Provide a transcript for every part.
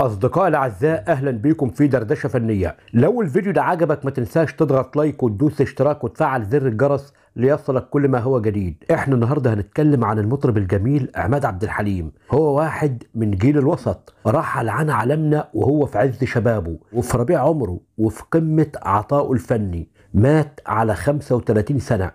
اصدقائي الاعزاء اهلا بيكم في دردشه فنيه لو الفيديو ده عجبك ما تنساش تضغط لايك وتدوس اشتراك وتفعل زر الجرس ليصلك كل ما هو جديد احنا النهارده هنتكلم عن المطرب الجميل عماد عبد الحليم هو واحد من جيل الوسط رحل عن عالمنا وهو في عز شبابه وفي ربيع عمره وفي قمه عطائه الفني مات على 35 سنة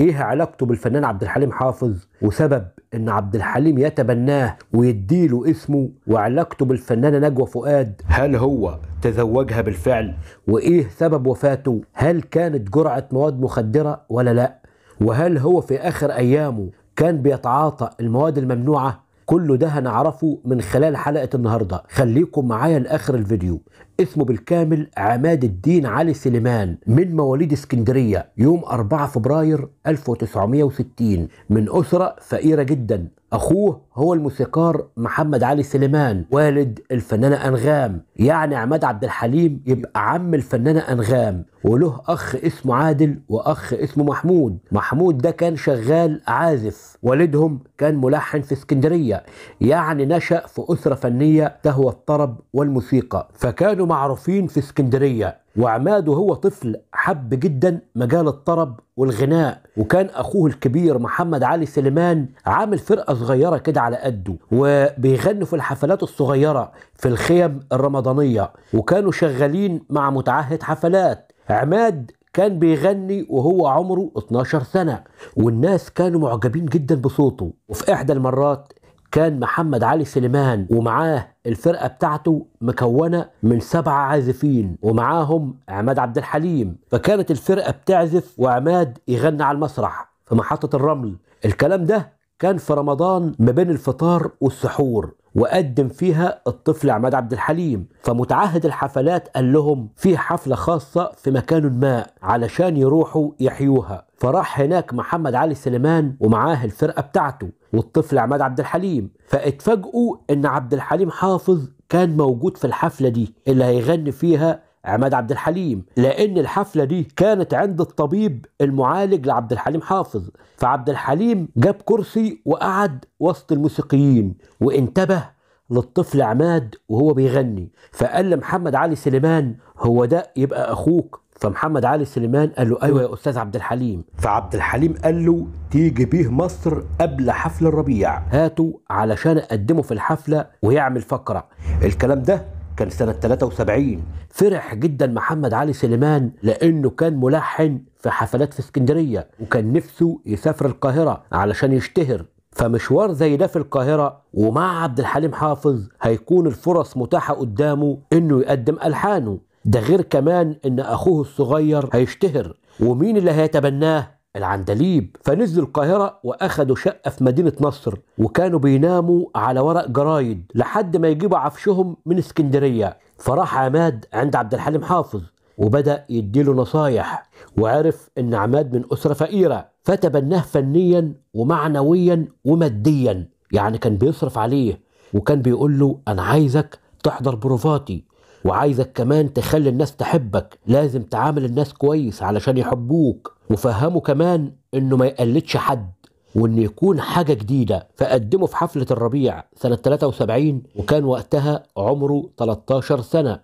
ايه علاقته بالفنان عبد الحليم حافظ وسبب ان عبد الحليم يتبناه ويديله اسمه وعلاقته بالفنانة نجوى فؤاد هل هو تزوجها بالفعل وايه سبب وفاته هل كانت جرعة مواد مخدرة ولا لا وهل هو في اخر ايامه كان بيتعاطى المواد الممنوعة كل ده هنعرفه من خلال حلقة النهاردة خليكم معايا لآخر الفيديو اسمه بالكامل عماد الدين علي سليمان من مواليد اسكندرية يوم 4 فبراير 1960 من أسرة فقيرة جدا أخوه هو الموسيقار محمد علي سليمان والد الفنانة أنغام يعني عماد عبد الحليم يبقى عم الفنانة أنغام وله أخ اسمه عادل وأخ اسمه محمود محمود ده كان شغال عازف والدهم كان ملحن في اسكندرية يعني نشأ في أسرة فنية تهوى الطرب والموسيقى فكانوا كانوا معروفين في اسكندرية وعماد وهو طفل حب جدا مجال الطرب والغناء وكان أخوه الكبير محمد علي سليمان عامل فرقة صغيرة كده على قده وبيغنوا في الحفلات الصغيرة في الخيم الرمضانية وكانوا شغالين مع متعهد حفلات عماد كان بيغني وهو عمره 12 سنة والناس كانوا معجبين جدا بصوته وفي إحدى المرات كان محمد علي سليمان ومعاه الفرقة بتاعته مكونة من سبعة عازفين ومعاهم عماد عبد الحليم فكانت الفرقة بتعزف وعماد يغني على المسرح في محطة الرمل الكلام ده كان في رمضان ما بين الفطار والسحور وقدم فيها الطفل عماد عبد الحليم فمتعهد الحفلات قال لهم في حفلة خاصة في مكان ما علشان يروحوا يحيوها فراح هناك محمد علي سليمان ومعاه الفرقة بتاعته والطفل عماد عبد الحليم فاتفاجئوا ان عبد الحليم حافظ كان موجود في الحفلة دي اللي هيغني فيها عماد عبد الحليم لأن الحفلة دي كانت عند الطبيب المعالج لعبد الحليم حافظ فعبد الحليم جاب كرسي وقعد وسط الموسيقيين وانتبه للطفل عماد وهو بيغني فقال لمحمد علي سليمان هو ده يبقى اخوك فمحمد علي سليمان قال له ايوه يا استاذ عبد الحليم فعبد الحليم قال له تيجي بيه مصر قبل حفل الربيع هاته علشان اقدمه في الحفله ويعمل فقره الكلام ده كان سنة 73 فرح جدا محمد علي سليمان لأنه كان ملحن في حفلات في اسكندرية وكان نفسه يسافر القاهرة علشان يشتهر فمشوار زي ده في القاهرة ومع عبد الحليم حافظ هيكون الفرص متاحة قدامه إنه يقدم ألحانه ده غير كمان إن أخوه الصغير هيشتهر ومين اللي هيتبناه العندليب فنزلوا القاهرة وأخدوا شقة في مدينة نصر وكانوا بيناموا على ورق جرايد لحد ما يجيبوا عفشهم من اسكندرية فراح عماد عند عبد الحليم حافظ وبدأ يديله نصايح وعرف إن عماد من أسرة فقيرة فتبناه فنيا ومعنويا وماديا يعني كان بيصرف عليه وكان بيقول له أنا عايزك تحضر بروفاتي وعايزك كمان تخلي الناس تحبك لازم تعامل الناس كويس علشان يحبوك وفهمه كمان انه ما يقلدش حد وان يكون حاجة جديدة فقدمه في حفلة الربيع سنة 73 وكان وقتها عمره 13 سنة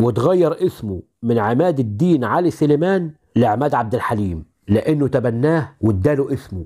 وتغير اسمه من عماد الدين علي سليمان لعماد عبد الحليم لأنه تبناه واداله اسمه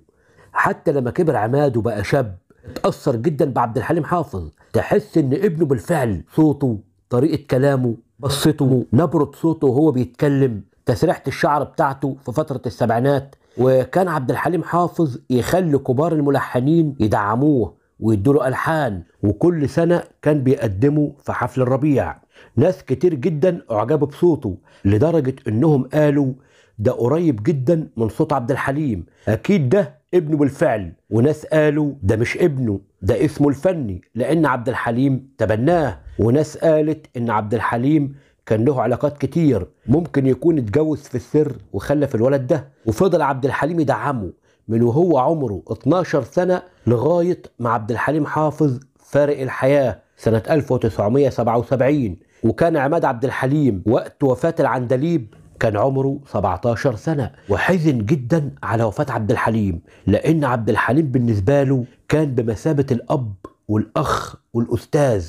حتى لما كبر عماد وبقى شاب اتأثر جدا بعبد الحليم حافظ تحس ان ابنه بالفعل صوته طريقة كلامه بصته نبرة صوته وهو بيتكلم تسريحة الشعر بتاعته في فترة السبعينات وكان عبد الحليم حافظ يخلي كبار الملحنين يدعموه ويدوا له ألحان وكل سنة كان بيقدمه في حفل الربيع ناس كتير جدا أعجبوا بصوته لدرجة إنهم قالوا ده قريب جدا من صوت عبد الحليم أكيد ده ابنه بالفعل وناس قالوا ده مش ابنه ده اسمه الفني لأن عبد الحليم تبناه وناس قالت إن عبد الحليم كان له علاقات كتير ممكن يكون اتجوز في السر وخلف الولد ده وفضل عبد الحليم يدعمه من وهو عمره 12 سنة لغاية مع عبد الحليم حافظ فارق الحياة سنة 1977 وكان عماد عبد الحليم وقت وفاة العندليب كان عمره 17 سنة وحزن جدا على وفاة عبد الحليم لأن عبد الحليم بالنسبة له كان بمثابة الأب والأخ والأستاذ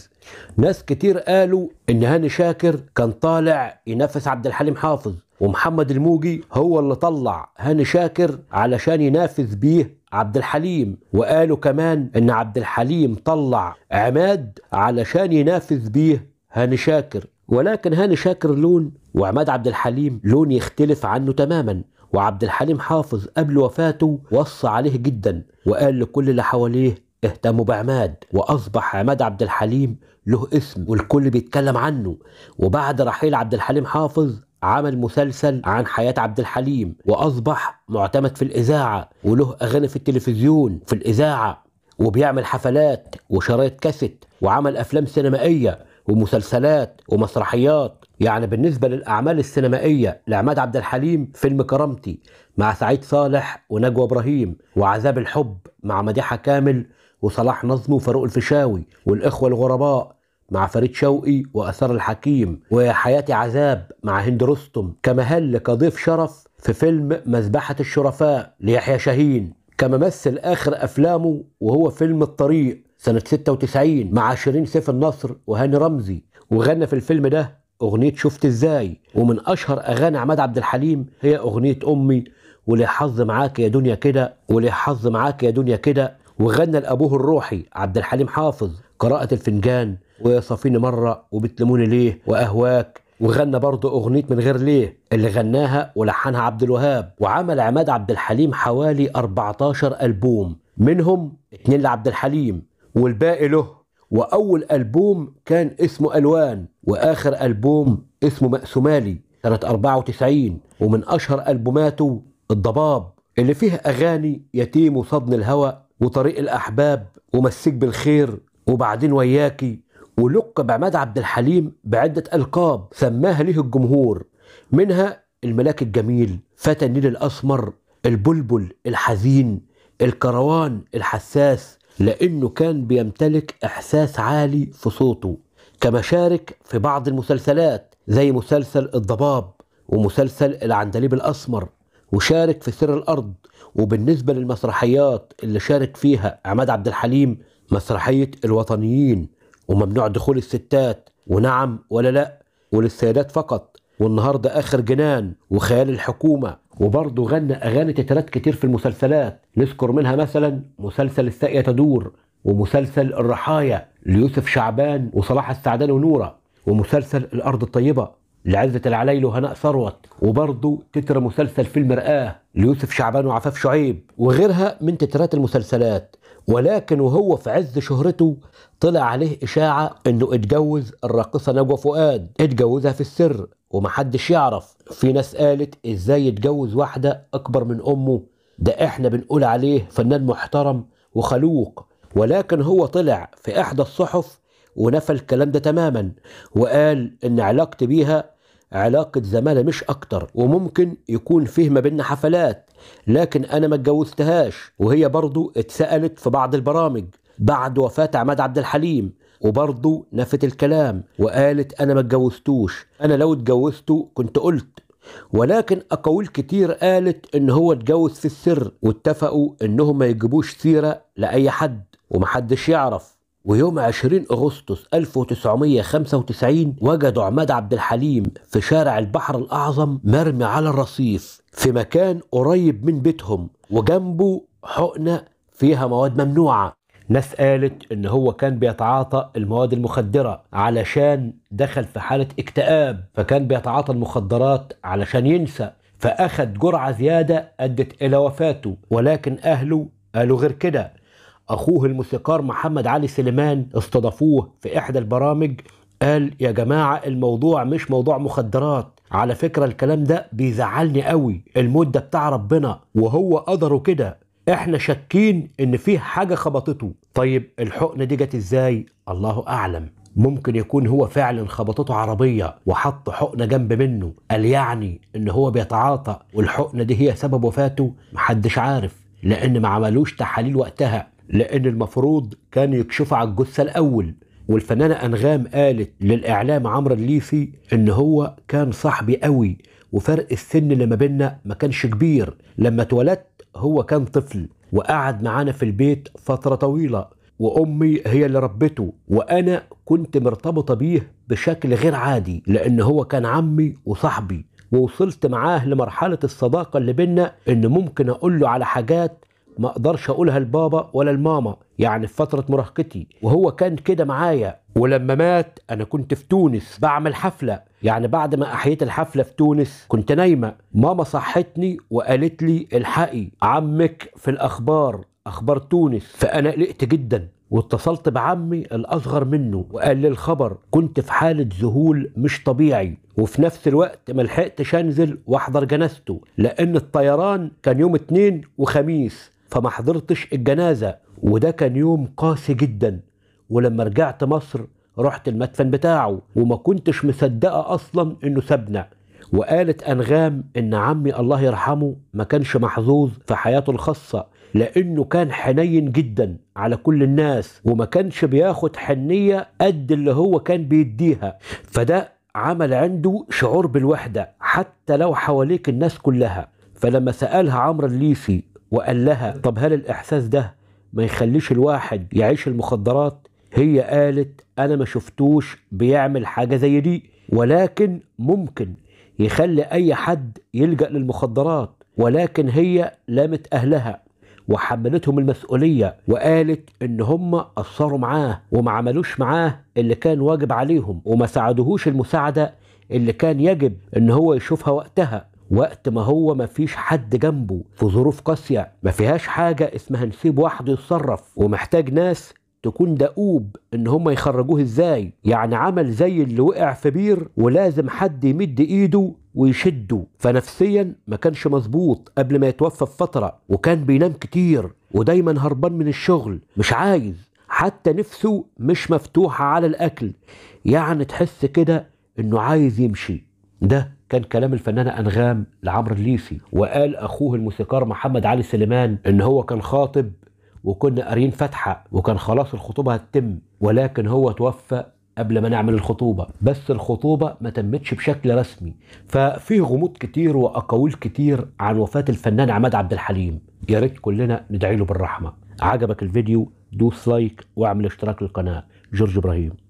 ناس كتير قالوا إن هاني شاكر كان طالع ينافس عبد الحليم حافظ ومحمد الموجي هو اللي طلع هاني شاكر علشان ينافذ بيه عبد الحليم وقالوا كمان ان عبد الحليم طلع عماد علشان ينافذ بيه هاني شاكر ولكن هاني شاكر لون وعماد عبد الحليم لون يختلف عنه تماما وعبد الحليم حافظ قبل وفاته وصى عليه جدا وقال لكل اللي حواليه اهتموا بعماد واصبح عماد عبد الحليم له اسم والكل بيتكلم عنه وبعد رحيل عبد الحليم حافظ عمل مسلسل عن حياة عبد الحليم وأصبح معتمد في الإذاعة وله أغاني في التلفزيون في الإذاعة وبيعمل حفلات وشرايط كاسيت وعمل أفلام سينمائية ومسلسلات ومسرحيات يعني بالنسبة للأعمال السينمائية لعماد عبد الحليم فيلم كرامتي مع سعيد صالح ونجوى إبراهيم وعذاب الحب مع مديحة كامل وصلاح نظم وفاروق الفيشاوي والإخوة الغرباء مع فريد شوقي وآثار الحكيم وحياتي عذاب مع هند رستم كمهل كضيف شرف في فيلم مذبحة الشرفاء ليحيى شاهين كممثل آخر أفلامه وهو فيلم الطريق سنة 96 مع شيرين سيف النصر وهاني رمزي وغنى في الفيلم ده أغنية شفت إزاي ومن أشهر أغاني عماد عبد الحليم هي أغنية أمي وليه حظ معاك يا دنيا كده وليه حظ معاك يا دنيا كده وغنى لأبوه الروحي عبد الحليم حافظ قراءة الفنجان وصافيني مره وبتلموني ليه واهواك وغنى برضه أغنية من غير ليه اللي غناها ولحنها عبد الوهاب وعمل عماد عبد الحليم حوالي 14 ألبوم منهم اتنين لعبد الحليم والباقي له وأول ألبوم كان اسمه ألوان وآخر ألبوم اسمه مأسومالي سنة 94 ومن أشهر ألبوماته الضباب اللي فيه أغاني يتيم وصدن الهوى وطريق الأحباب ومسك بالخير وبعدين وياكي ولقب عماد عبد الحليم بعدة ألقاب سماها له الجمهور منها الملاك الجميل فتى النيل الأسمر البلبل الحزين الكروان الحساس لأنه كان بيمتلك إحساس عالي في صوته كما شارك في بعض المسلسلات زي مسلسل الضباب ومسلسل العندليب الأسمر وشارك في سر الأرض وبالنسبة للمسرحيات اللي شارك فيها عماد عبد الحليم مسرحية الوطنيين وممنوع دخول الستات ونعم ولا لا وللسيدات فقط والنهاردة آخر جنان وخيال الحكومة وبرضه غنى أغاني تترات كتير في المسلسلات نذكر منها مثلا مسلسل الساقية تدور ومسلسل الرحايا ليوسف شعبان وصلاح السعدان ونورة ومسلسل الأرض الطيبة لعزة العليل وهناء ثروت وبرضه تتر مسلسل في المرآة ليوسف شعبان وعفاف شعيب وغيرها من تترات المسلسلات ولكن وهو في عز شهرته طلع عليه إشاعة إنه اتجوز الراقصة نجوى فؤاد اتجوزها في السر ومحدش يعرف في ناس قالت إزاي يتجوز واحدة أكبر من أمه ده إحنا بنقول عليه فنان محترم وخلوق ولكن هو طلع في إحدى الصحف ونفى الكلام ده تماما وقال ان علاقتي بيها علاقة زمالة مش أكتر وممكن يكون فيه ما بينا حفلات لكن أنا ما اتجوزتهاش وهي برضو اتسألت في بعض البرامج بعد وفاة عماد عبد الحليم وبرضه نفت الكلام وقالت أنا ما اتجوزتوش أنا لو اتجوزته كنت قلت ولكن أقاويل كتير قالت إن هو اتجوز في السر واتفقوا إنهم ما يجيبوش سيرة لأي حد ومحدش يعرف ويوم 20 أغسطس 1995 وجدوا عماد عبد الحليم في شارع البحر الأعظم مرمي على الرصيف في مكان قريب من بيتهم وجنبه حقنة فيها مواد ممنوعة ناس قالت ان هو كان بيتعاطى المواد المخدرة علشان دخل في حالة اكتئاب فكان بيتعاطى المخدرات علشان ينسى فأخد جرعة زيادة أدت إلى وفاته ولكن أهله قالوا غير كده أخوه الموسيقار محمد علي سليمان استضافوه في إحدى البرامج قال يا جماعة الموضوع مش موضوع مخدرات على فكرة الكلام ده بيزعلني قوي المدة بتاع ربنا وهو قدره كده احنا شاكين ان في حاجة خبطته طيب الحقنة دي جت ازاي الله اعلم ممكن يكون هو فعلا خبطته عربية وحط حقنة جنب منه قال يعني ان هو بيتعاطى والحقنة دي هي سبب وفاته محدش عارف لان ما عملوش تحاليل وقتها لأن المفروض كان يكشفوا على الجثة الأول والفنانة أنغام قالت للإعلام عمرو الليثي إن هو كان صاحبي قوي وفرق السن اللي ما بينا ما كانش كبير لما اتولدت هو كان طفل وقعد معانا في البيت فترة طويلة وأمي هي اللي ربته وأنا كنت مرتبطة بيه بشكل غير عادي لأن هو كان عمي وصاحبي ووصلت معاه لمرحلة الصداقة اللي بينا إن ممكن أقول له على حاجات ما اقدرش اقولها لبابا ولا لماما يعني في فتره مراهقتي وهو كان كده معايا ولما مات انا كنت في تونس بعمل حفله يعني بعد ما احييت الحفله في تونس كنت نايمه ماما صحتني وقالت لي الحقي عمك في الاخبار اخبار تونس فانا قلقت جدا واتصلت بعمي الاصغر منه وقال لي الخبر كنت في حاله ذهول مش طبيعي وفي نفس الوقت ما لحقتش انزل واحضر جنازته لان الطيران كان يوم اثنين وخميس فما حضرتش الجنازة وده كان يوم قاسي جدا ولما رجعت مصر رحت المدفن بتاعه وما كنتش مصدقة أصلا إنه سابنا وقالت أنغام إن عمي الله يرحمه ما كانش محظوظ في حياته الخاصة لأنه كان حنين جدا على كل الناس وما كانش بياخد حنية قد اللي هو كان بيديها فده عمل عنده شعور بالوحدة حتى لو حواليك الناس كلها فلما سألها عمرو الليسي وقال لها طب هل الإحساس ده ما يخليش الواحد يعيش المخدرات هي قالت أنا ما شفتوش بيعمل حاجة زي دي ولكن ممكن يخلي أي حد يلجأ للمخدرات ولكن هي لامت أهلها وحملتهم المسؤولية وقالت إن هم قصروا معاه وما عملوش معاه اللي كان واجب عليهم وما ساعدوهوش المساعدة اللي كان يجب إن هو يشوفها وقتها وقت ما هو ما فيش حد جنبه في ظروف قاسية ما فيهاش حاجة اسمها نسيب واحد يتصرف ومحتاج ناس تكون دؤوب ان هم يخرجوه ازاي يعني عمل زي اللي وقع في بير ولازم حد يمد ايده ويشده فنفسيا ما كانش مظبوط قبل ما يتوفى بفترة وكان بينام كتير ودايما هربان من الشغل مش عايز حتى نفسه مش مفتوحة على الأكل يعني تحس كده إنه عايز يمشي ده كان كلام الفنانة أنغام لعمرو الليثي وقال أخوه الموسيقار محمد علي سليمان إن هو كان خاطب وكنا قاريين فتحة وكان خلاص الخطوبة هتتم ولكن هو توفى قبل ما نعمل الخطوبة بس الخطوبة ما تمتش بشكل رسمي ففي غموض كتير وأقاويل كتير عن وفاة الفنان عماد عبد الحليم يا ريت كلنا ندعي له بالرحمة عجبك الفيديو دوس لايك واعمل اشتراك للقناة جورج إبراهيم